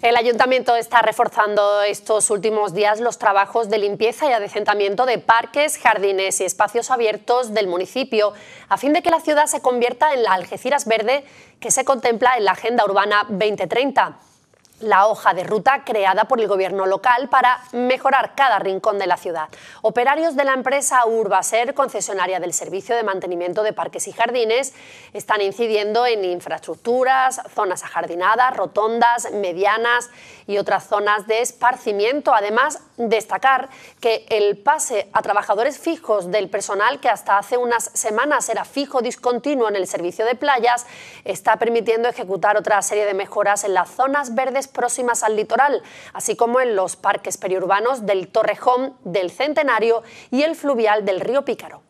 El ayuntamiento está reforzando estos últimos días los trabajos de limpieza y adecentamiento de parques, jardines y espacios abiertos del municipio, a fin de que la ciudad se convierta en la Algeciras verde que se contempla en la Agenda Urbana 2030 la hoja de ruta creada por el gobierno local para mejorar cada rincón de la ciudad. Operarios de la empresa Urbaser, concesionaria del servicio de mantenimiento de parques y jardines, están incidiendo en infraestructuras, zonas ajardinadas, rotondas, medianas y otras zonas de esparcimiento. Además, destacar que el pase a trabajadores fijos del personal que hasta hace unas semanas era fijo discontinuo en el servicio de playas está permitiendo ejecutar otra serie de mejoras en las zonas verdes próximas al litoral, así como en los parques periurbanos del Torrejón, del Centenario y el fluvial del río Pícaro.